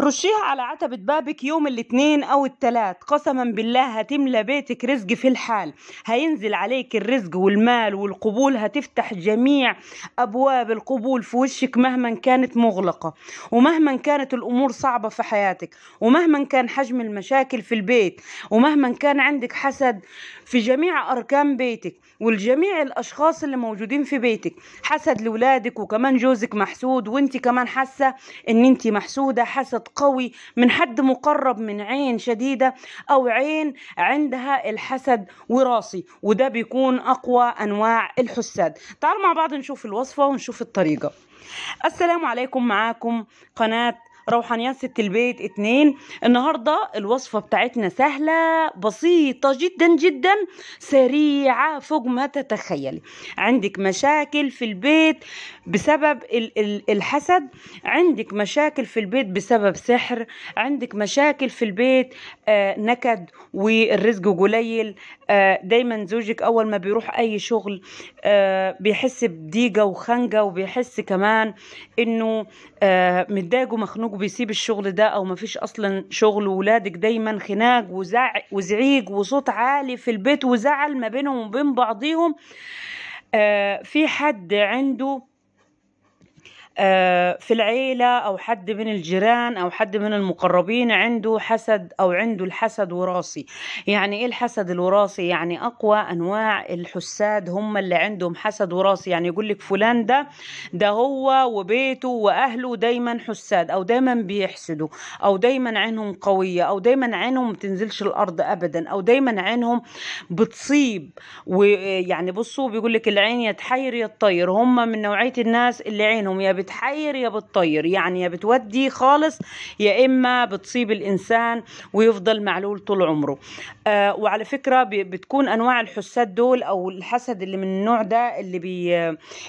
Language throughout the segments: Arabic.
رشيها على عتبة بابك يوم الاثنين أو الثلاث قسما بالله هتملى بيتك رزق في الحال هينزل عليك الرزق والمال والقبول هتفتح جميع أبواب القبول في وشك مهما كانت مغلقة ومهما كانت الأمور صعبة في حياتك ومهما كان حجم المشاكل في البيت ومهما كان عندك حسد في جميع أركان بيتك والجميع الأشخاص اللي موجودين في بيتك حسد لولادك وكمان جوزك محسود وانت كمان حاسة ان انت محسودة حسد قوي من حد مقرب من عين شديدة أو عين عندها الحسد وراثي وده بيكون أقوى أنواع الحساد تعالوا مع بعض نشوف الوصفة ونشوف الطريقة السلام عليكم معاكم قناة روحانيات ست البيت اتنين النهاردة الوصفة بتاعتنا سهلة بسيطة جدا جدا سريعة فوق ما تتخيلي عندك مشاكل في البيت بسبب الحسد عندك مشاكل في البيت بسبب سحر عندك مشاكل في البيت آه نكد والرزق قليل آه دايما زوجك اول ما بيروح اي شغل آه بيحس بضيقة وخنقة وبيحس كمان انه آه، متضايق ومخنوق وبيسيب الشغل ده او مفيش اصلا شغل ولادك دايما خناق وزعق وصوت عالي في البيت وزعل ما بينهم وبين بعضيهم آه في حد عنده آه، في العيلة أو حد من الجيران أو حد من المقربين عنده حسد أو عنده الحسد وراثي يعني إيه الحسد الوراثي يعني أقوى أنواع الحساد هم اللي عندهم حسد وراثي يعني يقول لك فلان ده ده هو وبيته وأهله دايما حساد أو دايما بيحسدوا أو دايما عينهم قوية أو دايما عينهم بتنزلش الأرض أبدا أو دايما عينهم بتصيب ويعني بصوا بيقول لك العين يا تحير يا تطير هم من نوعية الناس اللي عينهم يا بت بتحير يا بتطير يعني يا بتودي خالص يا اما بتصيب الانسان ويفضل معلول طول عمره آه وعلى فكره بتكون انواع الحساد دول او الحسد اللي من النوع ده اللي بي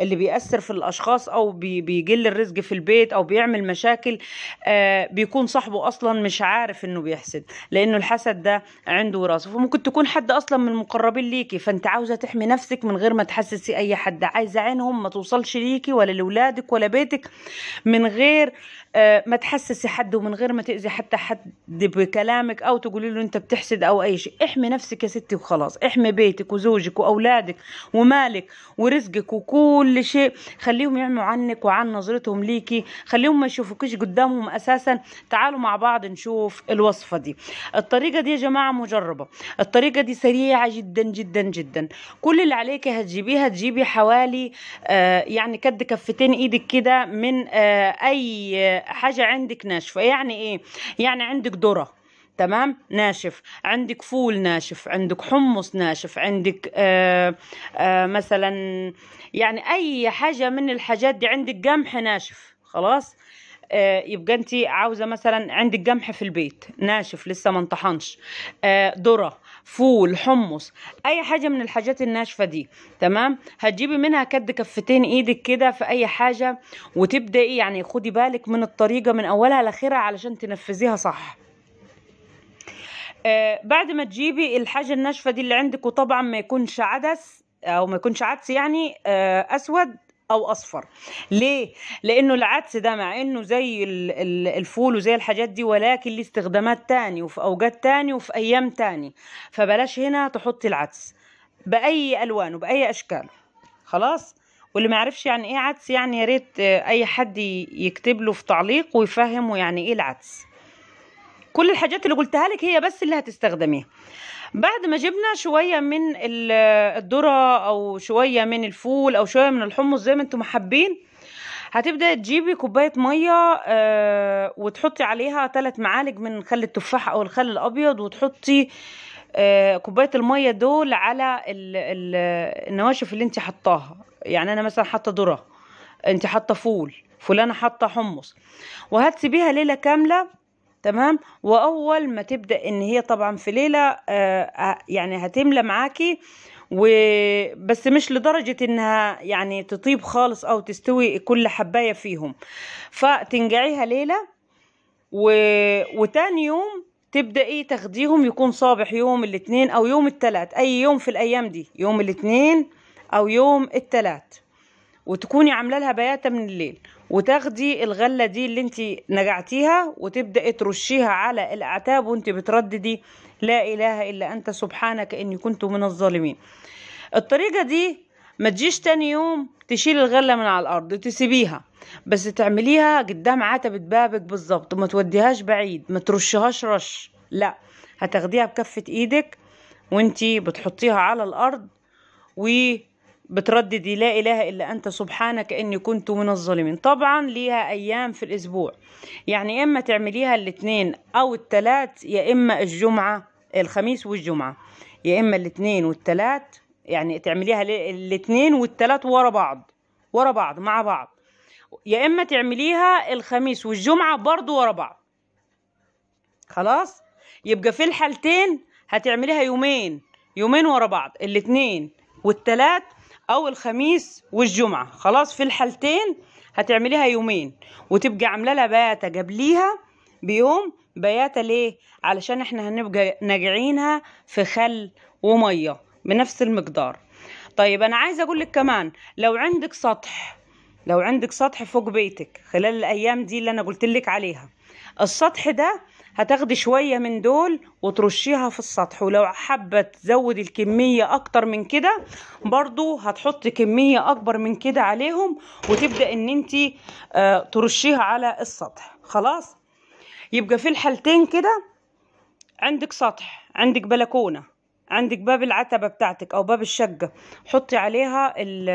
اللي بيأثر في الاشخاص او بي بيجل الرزق في البيت او بيعمل مشاكل آه بيكون صاحبه اصلا مش عارف انه بيحسد لانه الحسد ده عنده وراثه فممكن تكون حد اصلا من المقربين ليكي فانت عاوزه تحمي نفسك من غير ما تحسسي اي حد عايزه عينهم ما توصلش ليكي ولا لاولادك ولا بيت حياتك من غير آه، ما تحسسي حد ومن غير ما تأذي حتى حد بكلامك أو تقولي له أنت بتحسد أو أي شيء احمي نفسك يا ستي وخلاص احمي بيتك وزوجك وأولادك ومالك ورزقك وكل شيء خليهم يعموا عنك وعن نظرتهم ليكي خليهم ما يشوفوكيش قدامهم أساسا تعالوا مع بعض نشوف الوصفة دي الطريقة دي يا جماعة مجربة الطريقة دي سريعة جدا جدا جدا كل اللي عليك هتجيبيها هتجيبي حوالي آه يعني كد كفتين ايدك كده من آه اي حاجه عندك ناشفه يعني ايه يعني عندك ذره تمام ناشف عندك فول ناشف عندك حمص ناشف عندك آه آه مثلا يعني اي حاجه من الحاجات دي عندك قمح ناشف خلاص آه، يبقى انت عاوزه مثلا عندك قمح في البيت ناشف لسه ما انطحنش آه، ذره فول حمص اي حاجه من الحاجات الناشفه دي تمام هتجيبي منها كد كفتين ايدك كده في اي حاجه وتبداي يعني خدي بالك من الطريقه من اولها لاخرها علشان تنفذيها صح آه، بعد ما تجيبي الحاجه الناشفه دي اللي عندك وطبعا ما يكونش عدس او ما يكونش عدس يعني اسود او اصفر ليه لانه العدس ده مع انه زي الفول وزي الحاجات دي ولكن ليه استخدامات تاني وفي اوجات تاني وفي ايام تاني فبلاش هنا تحطي العدس باي الوان وباي اشكال خلاص واللي ما يعرفش يعني ايه عدس يعني يا ريت اي حد يكتب له في تعليق ويفهمه يعني ايه العدس كل الحاجات اللي قلتها لك هي بس اللي هتستخدميها بعد ما جبنا شوية من الذرة او شوية من الفول او شوية من الحمص زي ما انتم حابين هتبدأ تجيبي كوباية مية آه وتحطي عليها ثلاث معالج من خل التفاح او الخل الابيض وتحطي آه كوبايه الميه دول على النواشف اللي انت حطاها يعني انا مثلا حاطه ذره انت حاطه فول فلانه حاطه حمص وهتسيبيها ليله كامله تمام واول ما تبدا ان هي طبعا في ليله آه, آه، يعني هتملى معاكي وبس مش لدرجة انها يعني تطيب خالص او تستوي كل حباية فيهم فتنقعيها ليلة و... وتاني يوم تبدأي إيه؟ تاخديهم يكون صابح يوم الاثنين او يوم الثلاث اي يوم في الايام دي يوم الاثنين او يوم الثلاث وتكوني عامله لها بياته من الليل وتاخدي الغله دي اللي انت نجعتيها وتبداي ترشيها على الاعتاب وانت بترددي لا اله الا انت سبحانك اني كنت من الظالمين الطريقه دي ما تجيش تاني يوم تشيل الغله من على الارض تسيبيها بس تعمليها قدام عتبه بابك بالظبط وما توديهاش بعيد ما ترشهاش رش لا هتاخديها بكفه ايدك وانتي بتحطيها على الارض و بترددي لا إله إلا أنت سبحانك إني كنت من الظالمين طبعا ليها أيام في الأسبوع يعني إما تعمليها الاثنين أو الثلاث يا إما الجمعة الخميس والجمعة يا إما الاثنين والثلاث يعني تعمليها الاثنين والثلاث ورا بعض ورا بعض مع بعض يا إما تعمليها الخميس والجمعة برضو ورا بعض خلاص يبقى في الحالتين هتعمليها يومين يومين ورا بعض الاثنين والثلاث او الخميس والجمعه خلاص في الحالتين هتعمليها يومين وتبقى عامله لها بياته قبليها بيوم بياته ليه علشان احنا هنبقى ناجعينها في خل وميه بنفس المقدار طيب انا عايزه اقول لك كمان لو عندك سطح لو عندك سطح فوق بيتك خلال الايام دي اللي انا قلت لك عليها السطح ده هتاخدي شوية من دول وترشيها في السطح ولو حابة تزود الكمية اكتر من كده برضو هتحطي كمية اكبر من كده عليهم وتبدأ ان انتي آه، ترشيها على السطح خلاص يبقى في الحالتين كده عندك سطح عندك بلكونة عندك باب العتبة بتاعتك أو باب الشقة حطي عليها الـ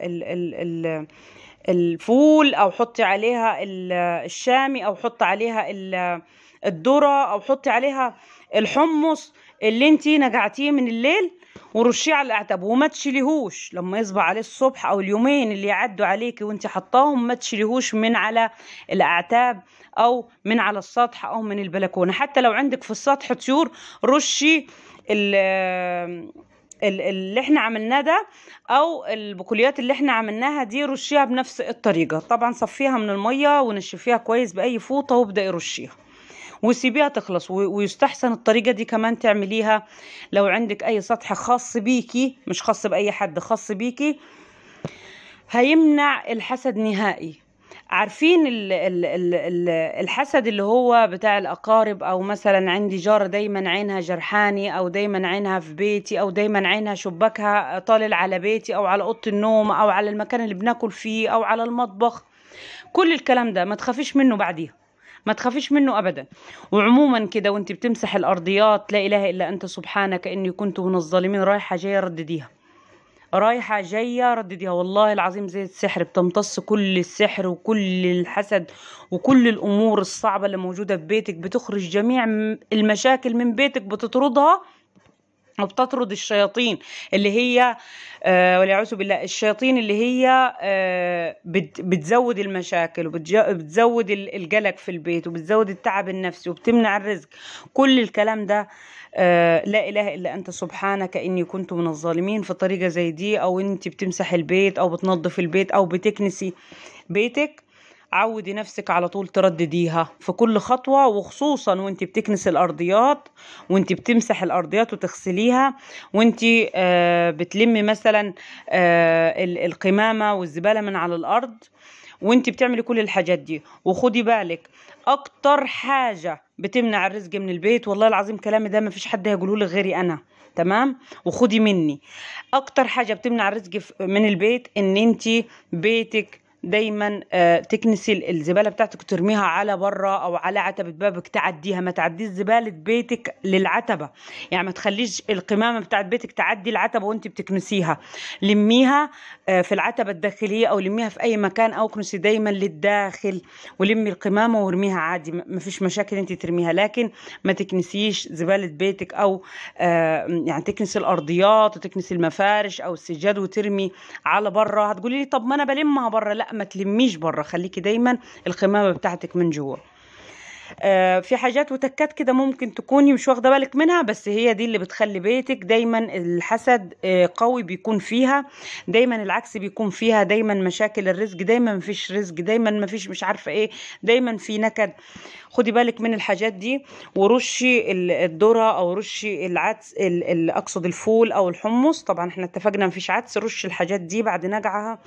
الـ الـ الـ الفول أو حطي عليها الشامي أو حطي عليها الذرة أو حطي عليها الحمص اللي انتي نقعتيه من الليل ورشيه على الاعتاب وما تشيليهوش لما يصبح عليه الصبح او اليومين اللي يعدوا عليكي وانت حطاهم ما تشيليهوش من على الاعتاب او من على السطح او من البلكونه حتى لو عندك في السطح طيور رشي اللي احنا عملناه ده او البقوليات اللي احنا عملناها دي رشيها بنفس الطريقه طبعا صفيها من الميه ونشفيها كويس باي فوطه وابداي رشيها وسيبيها تخلص ويستحسن الطريقه دي كمان تعمليها لو عندك اي سطح خاص بيكي مش خاص باي حد خاص بيكي هيمنع الحسد نهائي عارفين ال ال ال الحسد اللي هو بتاع الأقارب أو مثلا عندي جارة دايما عينها جرحاني أو دايما عينها في بيتي أو دايما عينها شباكها طالل على بيتي أو على أوضة النوم أو على المكان اللي بناكل فيه أو على المطبخ كل الكلام ده ما تخافيش منه بعديها ما تخافيش منه ابدا وعموما كده وانت بتمسح الارضيات لا اله الا انت سبحانك اني كنت من الظالمين رايحه جايه ردديها رايحة جاية ردديها والله العظيم زي السحر بتمتص كل السحر وكل الحسد وكل الأمور الصعبة اللي موجودة في بيتك بتخرج جميع المشاكل من بيتك بتطردها وبتطرد الشياطين اللي هي آه والعياذ بالله الشياطين اللي هي آه بتزود المشاكل وبتزود القلق في البيت وبتزود التعب النفسي وبتمنع الرزق كل الكلام ده آه، لا اله الا انت سبحانك اني كنت من الظالمين في طريقه زي دي او انت بتمسح البيت او بتنظف البيت او بتكنسي بيتك عودي نفسك على طول تردديها في كل خطوة وخصوصا وانت بتكنس الأرضيات وانت بتمسح الأرضيات وتغسليها وانت آه، بتلمي مثلا آه، القمامة والزبالة من على الأرض وانت بتعملي كل الحاجات دي وخدي بالك اكتر حاجه بتمنع الرزق من البيت والله العظيم كلامي ده مفيش حد هيقوله لي غيري انا تمام وخدي مني اكتر حاجه بتمنع الرزق من البيت ان انت بيتك دايما آه، تكنسي الزباله بتاعتك ترميها على بره او على عتبه بابك تعديها ما تعديش زباله بيتك للعتبه يعني ما تخليش القمامه بتاعت بيتك تعدي العتبه وانت بتكنسيها لميها آه، في العتبه الداخليه او لميها في اي مكان او كنسي دايما للداخل ولمي القمامه وارميها عادي ما فيش مشاكل انت ترميها لكن ما تكنسيش زباله بيتك او آه، يعني تكنسي الارضيات وتكنسي المفارش او السجاد وترمي على بره هتقولي لي طب ما انا بلمها بره لا ما تلميش بره خليكي دايما الخمامه بتاعتك من جوا آه في حاجات وتكات كده ممكن تكوني مش واخده بالك منها بس هي دي اللي بتخلي بيتك دايما الحسد آه قوي بيكون فيها دايما العكس بيكون فيها دايما مشاكل الرزق دايما مفيش رزق دايما مفيش مش عارفه ايه دايما في نكد خدي بالك من الحاجات دي ورشي الذره او رشي العدس اقصد الفول او الحمص طبعا احنا اتفقنا مفيش عدس رشي الحاجات دي بعد نجعها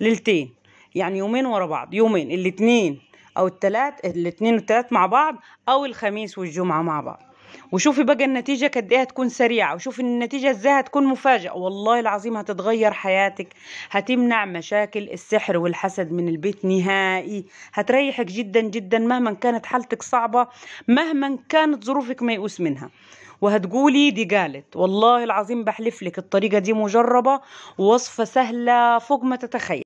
ليلتين يعني يومين ورا بعض يومين الاثنين او الثلاث الاثنين والثلاث مع بعض او الخميس والجمعه مع بعض وشوفي بقى النتيجة قد ايه هتكون سريعة وشوفي النتيجة ازاي هتكون مفاجاه والله العظيم هتتغير حياتك هتمنع مشاكل السحر والحسد من البيت نهائي هتريحك جدا جدا مهما كانت حالتك صعبة مهما كانت ظروفك ميؤوس منها وهتقولي دي قالت والله العظيم بحلف لك الطريقة دي مجربة ووصفة سهلة فوق ما تتخيل